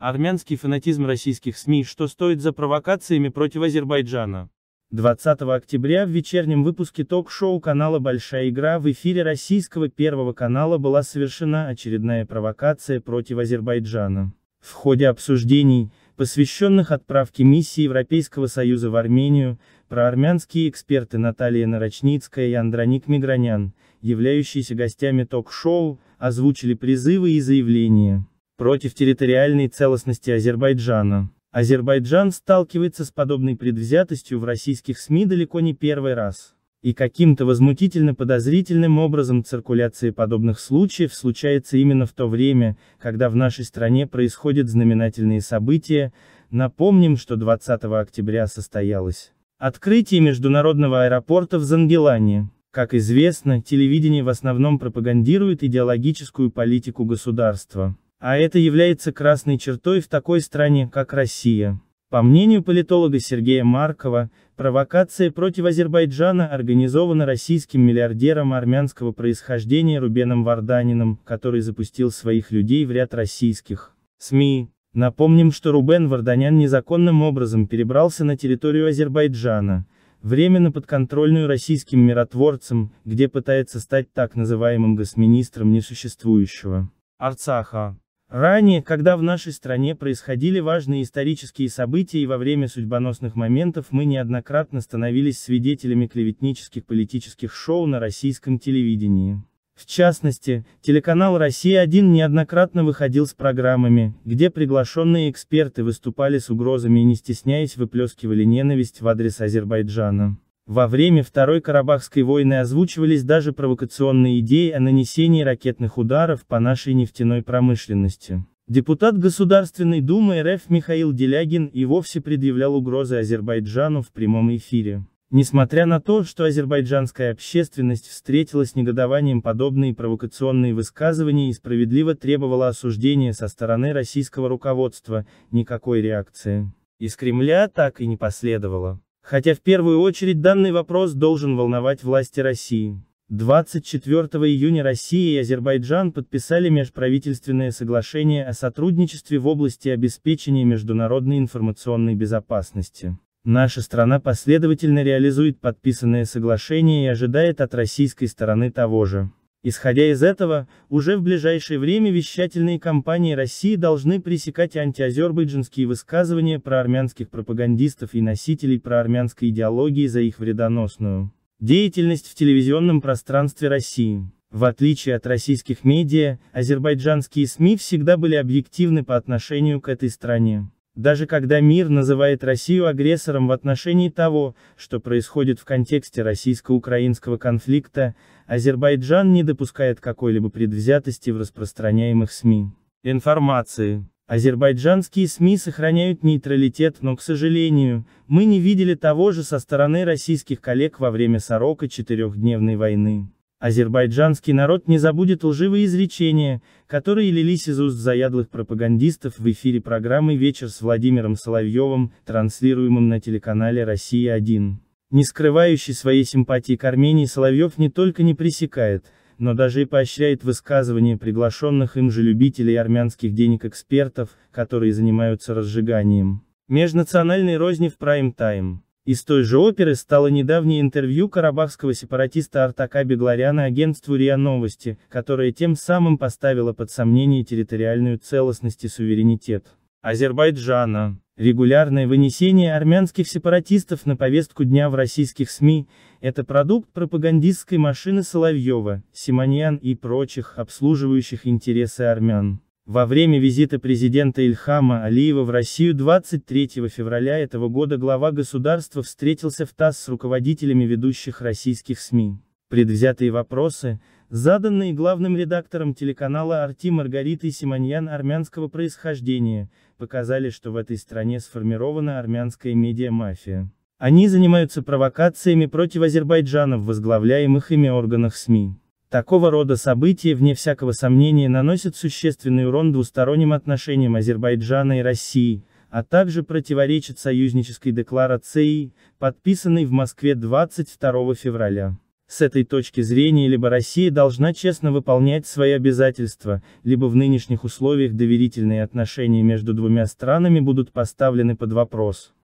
Армянский фанатизм российских СМИ, что стоит за провокациями против Азербайджана. 20 октября в вечернем выпуске ток-шоу канала «Большая игра» в эфире российского первого канала была совершена очередная провокация против Азербайджана. В ходе обсуждений, посвященных отправке миссии Европейского Союза в Армению, проармянские эксперты Наталья Нарочницкая и Андроник Мигранян, являющиеся гостями ток-шоу, озвучили призывы и заявления против территориальной целостности Азербайджана. Азербайджан сталкивается с подобной предвзятостью в российских СМИ далеко не первый раз. И каким-то возмутительно подозрительным образом циркуляция подобных случаев случается именно в то время, когда в нашей стране происходят знаменательные события, напомним, что 20 октября состоялось открытие международного аэропорта в Зангелане. Как известно, телевидение в основном пропагандирует идеологическую политику государства. А это является красной чертой в такой стране, как Россия. По мнению политолога Сергея Маркова, провокация против Азербайджана организована российским миллиардером армянского происхождения Рубеном Варданином, который запустил своих людей в ряд российских СМИ. Напомним, что Рубен Варданян незаконным образом перебрался на территорию Азербайджана, временно подконтрольную российским миротворцем, где пытается стать так называемым госминистром несуществующего Арцаха. Ранее, когда в нашей стране происходили важные исторические события и во время судьбоносных моментов мы неоднократно становились свидетелями клеветнических политических шоу на российском телевидении. В частности, телеканал «Россия-1» неоднократно выходил с программами, где приглашенные эксперты выступали с угрозами и не стесняясь выплескивали ненависть в адрес Азербайджана. Во время Второй Карабахской войны озвучивались даже провокационные идеи о нанесении ракетных ударов по нашей нефтяной промышленности. Депутат Государственной Думы РФ Михаил Делягин и вовсе предъявлял угрозы Азербайджану в прямом эфире. Несмотря на то, что азербайджанская общественность встретила с негодованием подобные провокационные высказывания и справедливо требовала осуждения со стороны российского руководства, никакой реакции. Из Кремля так и не последовало. Хотя в первую очередь данный вопрос должен волновать власти России. 24 июня Россия и Азербайджан подписали межправительственное соглашение о сотрудничестве в области обеспечения международной информационной безопасности. Наша страна последовательно реализует подписанное соглашение и ожидает от российской стороны того же. Исходя из этого, уже в ближайшее время вещательные компании России должны пресекать антиазербайджанские высказывания про армянских пропагандистов и носителей проармянской идеологии за их вредоносную деятельность в телевизионном пространстве России. В отличие от российских медиа, азербайджанские СМИ всегда были объективны по отношению к этой стране. Даже когда мир называет Россию агрессором в отношении того, что происходит в контексте российско-украинского конфликта, Азербайджан не допускает какой-либо предвзятости в распространяемых СМИ. Информации. Азербайджанские СМИ сохраняют нейтралитет, но, к сожалению, мы не видели того же со стороны российских коллег во время сорока четырехдневной войны. Азербайджанский народ не забудет лживые изречения, которые лились из уст заядлых пропагандистов в эфире программы «Вечер» с Владимиром Соловьевым, транслируемым на телеканале «Россия-1». Не скрывающий своей симпатии к Армении Соловьев не только не пресекает, но даже и поощряет высказывания приглашенных им же любителей армянских денег экспертов, которые занимаются разжиганием. Межнациональной розни в прайм-тайм. Из той же оперы стало недавнее интервью карабахского сепаратиста Артака Бегларяна агентству РИА Новости, которое тем самым поставило под сомнение территориальную целостность и суверенитет Азербайджана. Регулярное вынесение армянских сепаратистов на повестку дня в российских СМИ – это продукт пропагандистской машины Соловьева, Симоньян и прочих, обслуживающих интересы армян. Во время визита президента Ильхама Алиева в Россию 23 февраля этого года глава государства встретился в ТАСС с руководителями ведущих российских СМИ. Предвзятые вопросы, заданные главным редактором телеканала «Арти» Маргаритой Симоньян армянского происхождения, показали, что в этой стране сформирована армянская медиа мафия. Они занимаются провокациями против Азербайджана в возглавляемых ими органах СМИ. Такого рода события, вне всякого сомнения, наносят существенный урон двусторонним отношениям Азербайджана и России, а также противоречат союзнической декларации, подписанной в Москве 22 февраля. С этой точки зрения либо Россия должна честно выполнять свои обязательства, либо в нынешних условиях доверительные отношения между двумя странами будут поставлены под вопрос.